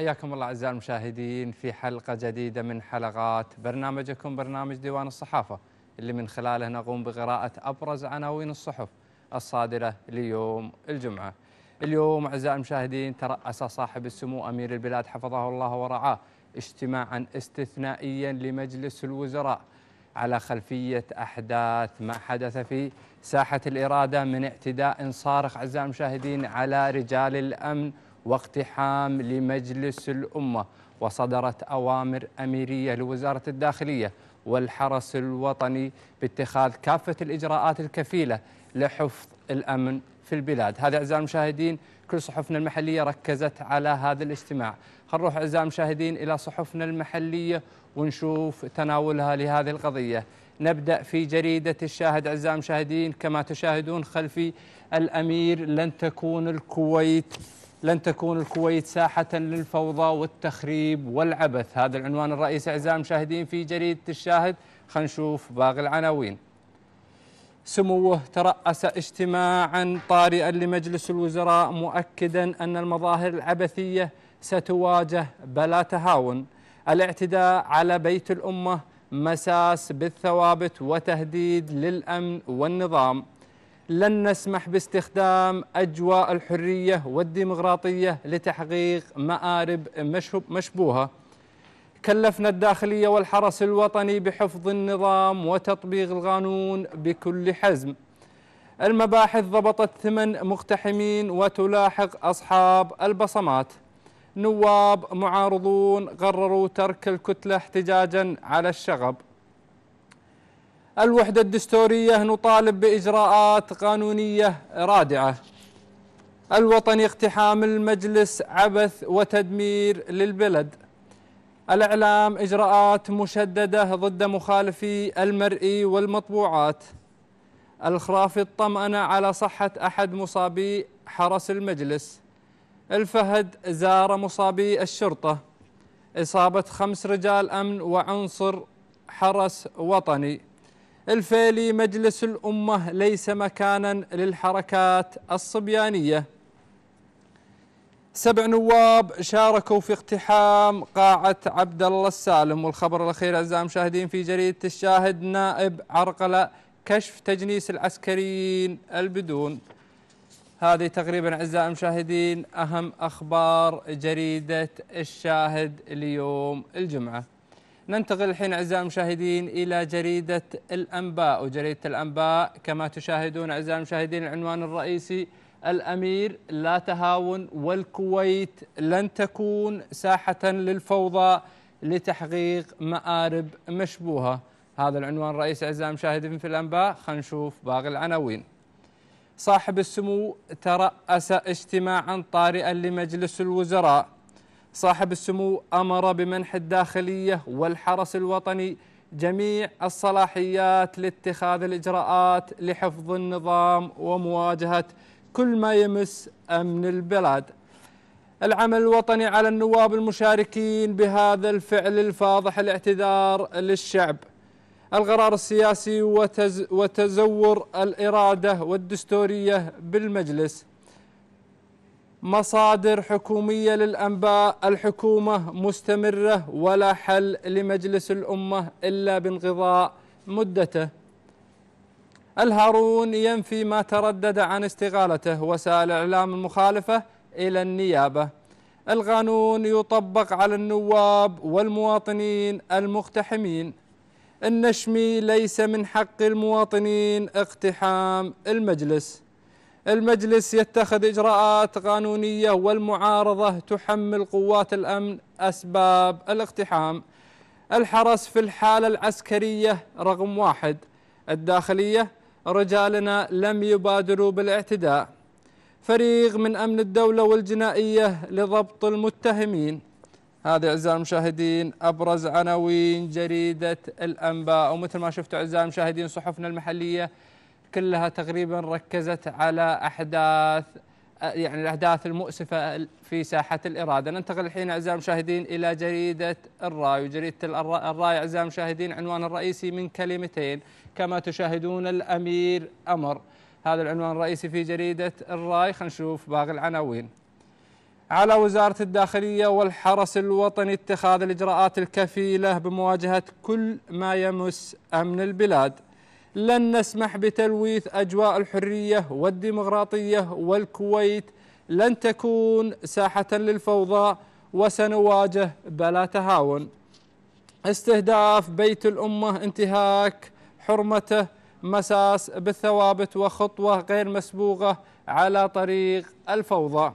حياكم الله أعزائي المشاهدين في حلقة جديدة من حلقات برنامجكم برنامج ديوان الصحافة اللي من خلاله نقوم بقراءة أبرز عناوين الصحف الصادرة ليوم الجمعة اليوم أعزائي المشاهدين ترأس صاحب السمو أمير البلاد حفظه الله ورعاه اجتماعا استثنائيا لمجلس الوزراء على خلفية أحداث ما حدث في ساحة الإرادة من اعتداء صارخ أعزائي المشاهدين على رجال الأمن واقتحام لمجلس الأمة وصدرت أوامر أميرية لوزارة الداخلية والحرس الوطني باتخاذ كافة الإجراءات الكفيلة لحفظ الأمن في البلاد هذا أعزائي المشاهدين كل صحفنا المحلية ركزت على هذا الاجتماع خنروح أعزائي المشاهدين إلى صحفنا المحلية ونشوف تناولها لهذه القضية نبدأ في جريدة الشاهد أعزائي المشاهدين كما تشاهدون خلفي الأمير لن تكون الكويت لن تكون الكويت ساحة للفوضى والتخريب والعبث هذا العنوان الرئيسي أعزائي المشاهدين في جريدة الشاهد خلينا نشوف باقي العناوين سموه ترأس اجتماعا طارئا لمجلس الوزراء مؤكدا أن المظاهر العبثية ستواجه بلا تهاون الاعتداء على بيت الأمة مساس بالثوابت وتهديد للأمن والنظام لن نسمح باستخدام أجواء الحرية والديمقراطية لتحقيق مآرب مشبوهة كلفنا الداخلية والحرس الوطني بحفظ النظام وتطبيق القانون بكل حزم المباحث ضبطت ثمن مقتحمين وتلاحق أصحاب البصمات نواب معارضون قرروا ترك الكتلة احتجاجا على الشغب الوحدة الدستورية نطالب بإجراءات قانونية رادعة الوطني اقتحام المجلس عبث وتدمير للبلد الإعلام إجراءات مشددة ضد مخالفي المرئي والمطبوعات الخرافي الطمأنة على صحة أحد مصابي حرس المجلس الفهد زار مصابي الشرطة إصابة خمس رجال أمن وعنصر حرس وطني الفيلي مجلس الأمة ليس مكانا للحركات الصبيانية سبع نواب شاركوا في اقتحام قاعة عبد الله السالم والخبر الأخير أعزائي المشاهدين في جريدة الشاهد نائب عرقلة كشف تجنيس العسكريين البدون هذه تقريبا أعزائي المشاهدين أهم أخبار جريدة الشاهد ليوم الجمعة ننتقل الحين أعزائي المشاهدين إلى جريدة الأنباء وجريدة الأنباء كما تشاهدون أعزائي المشاهدين العنوان الرئيسي الأمير لا تهاون والكويت لن تكون ساحة للفوضى لتحقيق مآرب مشبوهة هذا العنوان الرئيسي أعزائي المشاهدين في الأنباء خلينا نشوف باقي العناوين صاحب السمو ترأس اجتماعا طارئا لمجلس الوزراء صاحب السمو أمر بمنح الداخلية والحرس الوطني جميع الصلاحيات لاتخاذ الإجراءات لحفظ النظام ومواجهة كل ما يمس أمن البلاد العمل الوطني على النواب المشاركين بهذا الفعل الفاضح الاعتذار للشعب القرار السياسي وتز وتزور الإرادة والدستورية بالمجلس مصادر حكومية للأنباء الحكومة مستمرة ولا حل لمجلس الأمة إلا بانقضاء مدته الهارون ينفي ما تردد عن استقالته وسائل إعلام المخالفة إلى النيابة القانون يطبق على النواب والمواطنين المقتحمين النشمي ليس من حق المواطنين اقتحام المجلس المجلس يتخذ إجراءات قانونية والمعارضة تحمل قوات الأمن أسباب الاقتحام الحرس في الحالة العسكرية رقم واحد الداخلية رجالنا لم يبادروا بالاعتداء فريق من أمن الدولة والجنائية لضبط المتهمين هذه أعزائي المشاهدين أبرز عناوين جريدة الأنباء ومثل ما شفتوا أعزائي المشاهدين صحفنا المحلية كلها تقريبا ركزت على احداث يعني الاحداث المؤسفه في ساحه الاراده، ننتقل الحين اعزائي المشاهدين الى جريده الراي، وجريده الراي اعزائي المشاهدين عنوان الرئيسي من كلمتين كما تشاهدون الامير امر، هذا العنوان الرئيسي في جريده الراي، خلينا نشوف باقي العناوين. على وزاره الداخليه والحرس الوطني اتخاذ الاجراءات الكفيله بمواجهه كل ما يمس امن البلاد. لن نسمح بتلويث أجواء الحرية والديمقراطية والكويت لن تكون ساحة للفوضى وسنواجه بلا تهاون استهداف بيت الأمة انتهاك حرمته مساس بالثوابت وخطوة غير مسبوقة على طريق الفوضى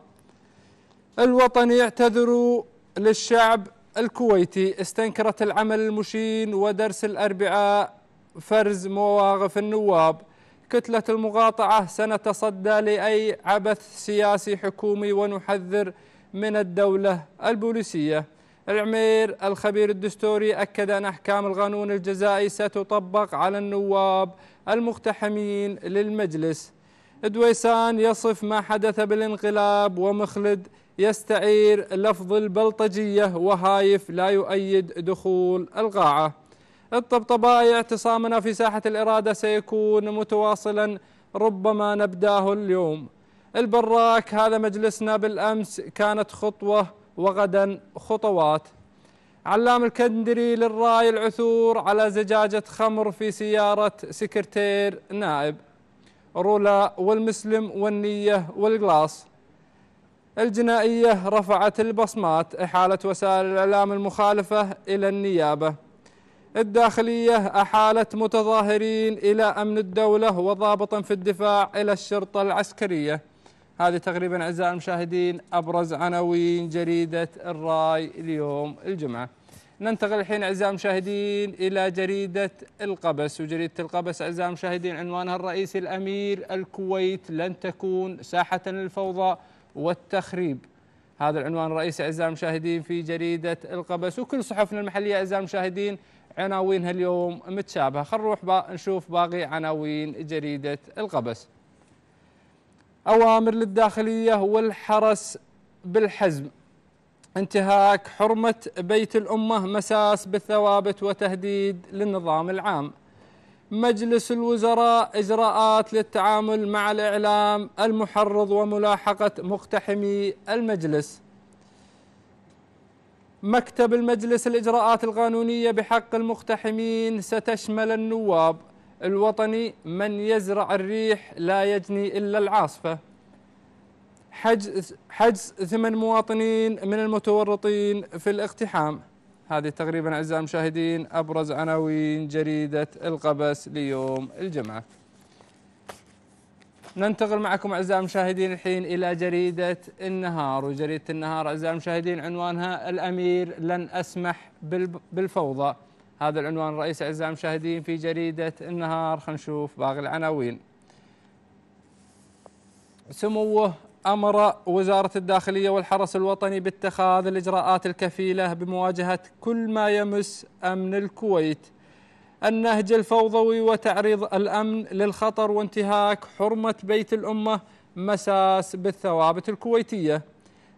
الوطن يعتذر للشعب الكويتي استنكرت العمل المشين ودرس الأربعاء فرز مواقف النواب كتلة المقاطعة سنتصدى لأي عبث سياسي حكومي ونحذر من الدولة البوليسية العمير الخبير الدستوري أكد أن أحكام القانون الجزائي ستطبق على النواب المقتحمين للمجلس دويسان يصف ما حدث بالانقلاب ومخلد يستعير لفظ البلطجية وهايف لا يؤيد دخول القاعة الطبطبائي اعتصامنا في ساحة الإرادة سيكون متواصلا ربما نبداه اليوم البراك هذا مجلسنا بالأمس كانت خطوة وغدا خطوات علام الكندري للراي العثور على زجاجة خمر في سيارة سكرتير نائب رولا والمسلم والنية والقلاص الجنائية رفعت البصمات إحالة وسائل الإعلام المخالفة إلى النيابة الداخلية أحالت متظاهرين إلى أمن الدولة وضابطا في الدفاع إلى الشرطة العسكرية هذه تقريبا أعزائي المشاهدين أبرز عناوين جريدة الراي اليوم الجمعة ننتقل الحين أعزائي المشاهدين إلى جريدة القبس وجريدة القبس أعزائي المشاهدين عنوانها الرئيسي الأمير الكويت لن تكون ساحة للفوضى والتخريب هذا العنوان الرئيسي أعزائي المشاهدين في جريدة القبس وكل صحفنا المحلية أعزائي المشاهدين عناوينها اليوم متشابهه خلينا نروح با نشوف باقي عناوين جريده القبس اوامر للداخليه والحرس بالحزم انتهاك حرمه بيت الامه مساس بالثوابت وتهديد للنظام العام مجلس الوزراء اجراءات للتعامل مع الاعلام المحرض وملاحقه مقتحمي المجلس مكتب المجلس الإجراءات القانونية بحق المقتحمين ستشمل النواب الوطني من يزرع الريح لا يجني إلا العاصفة حجز, حجز مواطنين من المتورطين في الاقتحام هذه تقريبا أعزائي المشاهدين أبرز عناوين جريدة القبس ليوم الجمعة ننتقل معكم أعزائي المشاهدين الحين إلى جريدة النهار وجريدة النهار أعزائي المشاهدين عنوانها الأمير لن أسمح بالفوضى هذا العنوان الرئيسي أعزائي المشاهدين في جريدة النهار خلينا نشوف باقي العناوين سموه أمر وزارة الداخلية والحرس الوطني باتخاذ الإجراءات الكفيلة بمواجهة كل ما يمس أمن الكويت النهج الفوضوي وتعريض الأمن للخطر وانتهاك حرمة بيت الأمة مساس بالثوابت الكويتية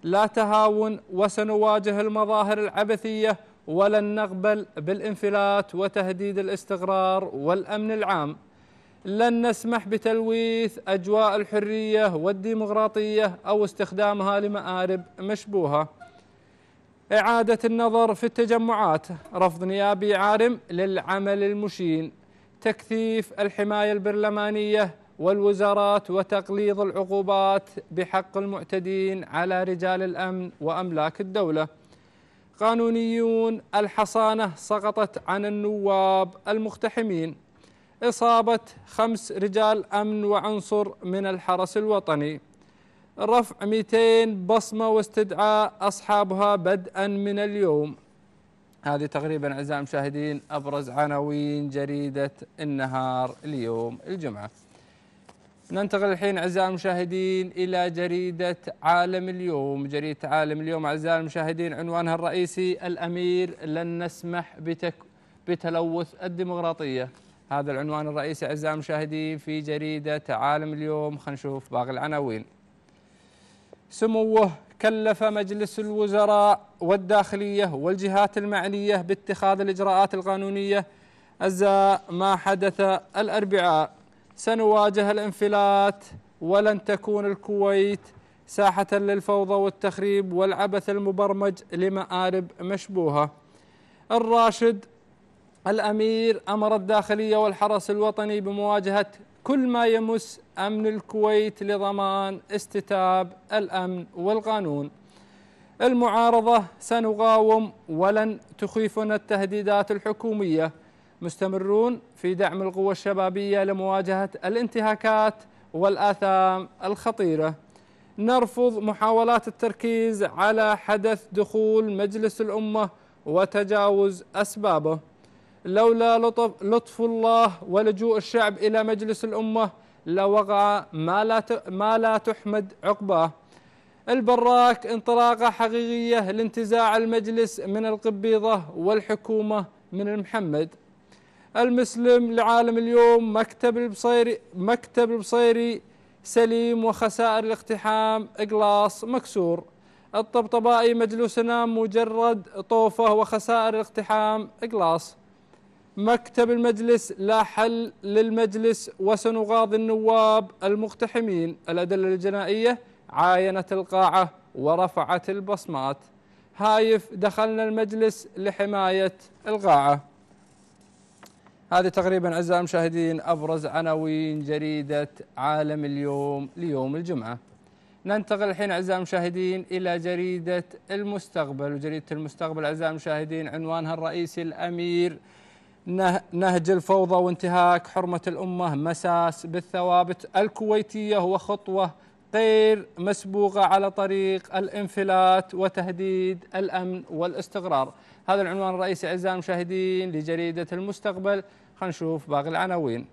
لا تهاون وسنواجه المظاهر العبثية ولن نقبل بالانفلات وتهديد الاستقرار والأمن العام لن نسمح بتلويث أجواء الحرية والديمقراطية أو استخدامها لمآرب مشبوهة إعادة النظر في التجمعات رفض نيابي عارم للعمل المشين تكثيف الحماية البرلمانية والوزارات وتقليض العقوبات بحق المعتدين على رجال الأمن وأملاك الدولة قانونيون الحصانة سقطت عن النواب المقتحمين إصابة خمس رجال أمن وعنصر من الحرس الوطني رفع 200 بصمة واستدعاء أصحابها بدءا من اليوم هذه تقريبا أعزائي المشاهدين أبرز عناوين جريدة النهار اليوم الجمعة ننتقل الحين أعزائي المشاهدين إلى جريدة عالم اليوم جريدة عالم اليوم أعزائي المشاهدين عنوانها الرئيسي الأمير لن نسمح بتك بتلوث الديمقراطية هذا العنوان الرئيسي أعزائي المشاهدين في جريدة عالم اليوم خلينا نشوف باقي العناوين سموه كلف مجلس الوزراء والداخليه والجهات المعنيه باتخاذ الاجراءات القانونيه ازاء ما حدث الاربعاء سنواجه الانفلات ولن تكون الكويت ساحه للفوضى والتخريب والعبث المبرمج لمارب مشبوهه الراشد الامير امر الداخليه والحرس الوطني بمواجهه كل ما يمس أمن الكويت لضمان استتاب الأمن والقانون المعارضة سنقاوم ولن تخيفنا التهديدات الحكومية مستمرون في دعم القوى الشبابية لمواجهة الانتهاكات والآثام الخطيرة نرفض محاولات التركيز على حدث دخول مجلس الأمة وتجاوز أسبابه لولا لطف, لطف الله ولجوء الشعب إلى مجلس الأمة لوقع ما لا ما لا تحمد عقباه البراك انطلاقة حقيقية لانتزاع المجلس من القبيضة والحكومة من المحمد المسلم لعالم اليوم مكتب البصيري مكتب البصيري سليم وخسائر الاقتحام اقلاص مكسور الطبطبائي مجلسنا مجرد طوفة وخسائر الاقتحام اقلاص مكتب المجلس لا حل للمجلس وسنغاضي النواب المقتحمين الأدلة الجنائية عاينت القاعة ورفعت البصمات هايف دخلنا المجلس لحماية القاعة هذه تقريبا أعزائي المشاهدين أبرز عناوين جريدة عالم اليوم ليوم الجمعة ننتقل الحين أعزائي المشاهدين إلى جريدة المستقبل وجريدة المستقبل أعزائي المشاهدين عنوانها الرئيسي الأمير نهج الفوضى وانتهاك حرمة الأمة مساس بالثوابت الكويتية هو خطوة غير مسبوقة على طريق الانفلات وتهديد الأمن والاستقرار هذا العنوان الرئيسي أعزائي المشاهدين لجريدة المستقبل خلينا نشوف باقي العناوين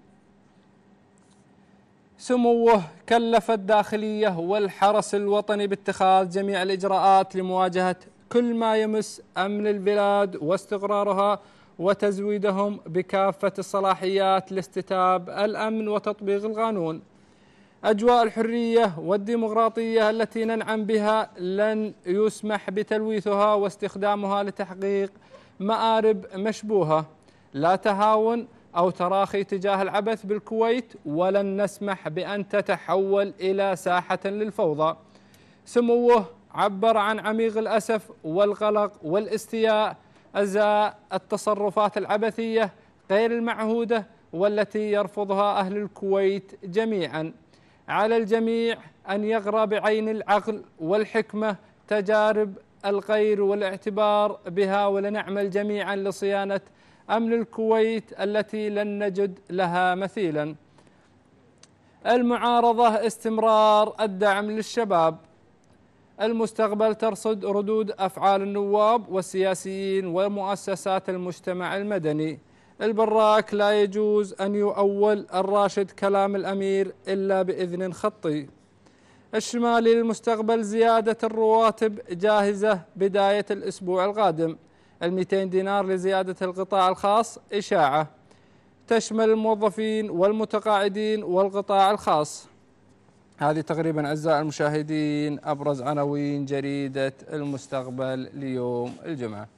سموه كلف الداخلية والحرس الوطني باتخاذ جميع الإجراءات لمواجهة كل ما يمس أمن البلاد واستقرارها وتزويدهم بكافة الصلاحيات لاستتاب الأمن وتطبيق القانون أجواء الحرية والديمقراطية التي ننعم بها لن يسمح بتلويثها واستخدامها لتحقيق مآرب مشبوهة لا تهاون أو تراخي تجاه العبث بالكويت ولن نسمح بأن تتحول إلى ساحة للفوضى سموه عبر عن عميق الأسف والقلق والاستياء أزاء التصرفات العبثية غير المعهودة والتي يرفضها أهل الكويت جميعا على الجميع أن يغرى بعين العقل والحكمة تجارب الغير والاعتبار بها ولنعمل جميعا لصيانة أمن الكويت التي لن نجد لها مثيلا المعارضة استمرار الدعم للشباب المستقبل ترصد ردود أفعال النواب والسياسيين ومؤسسات المجتمع المدني البراك لا يجوز أن يؤول الراشد كلام الأمير إلا بإذن خطي الشمالي للمستقبل زيادة الرواتب جاهزة بداية الأسبوع القادم ال200 دينار لزيادة القطاع الخاص إشاعة تشمل الموظفين والمتقاعدين والقطاع الخاص هذه تقريبا أعزائي المشاهدين أبرز عناوين جريدة المستقبل ليوم الجمعة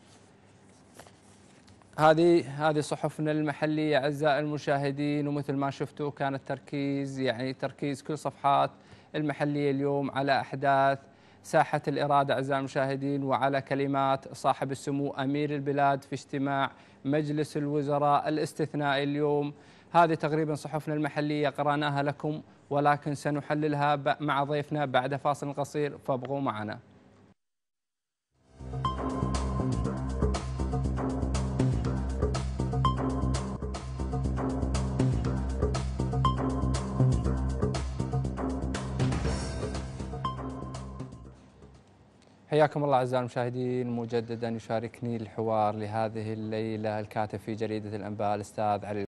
هذه هذه صحفنا المحلية أعزائي المشاهدين ومثل ما شفتوا كان التركيز يعني تركيز كل صفحات المحلية اليوم على أحداث ساحة الإرادة أعزائي المشاهدين وعلى كلمات صاحب السمو أمير البلاد في اجتماع مجلس الوزراء الاستثنائي اليوم هذه تقريبا صحفنا المحلية قرأناها لكم ولكن سنحللها مع ضيفنا بعد فاصل قصير فابقوا معنا حياكم الله اعزائي المشاهدين مجددا يشاركني الحوار لهذه الليله الكاتب في جريده الانباء الاستاذ علي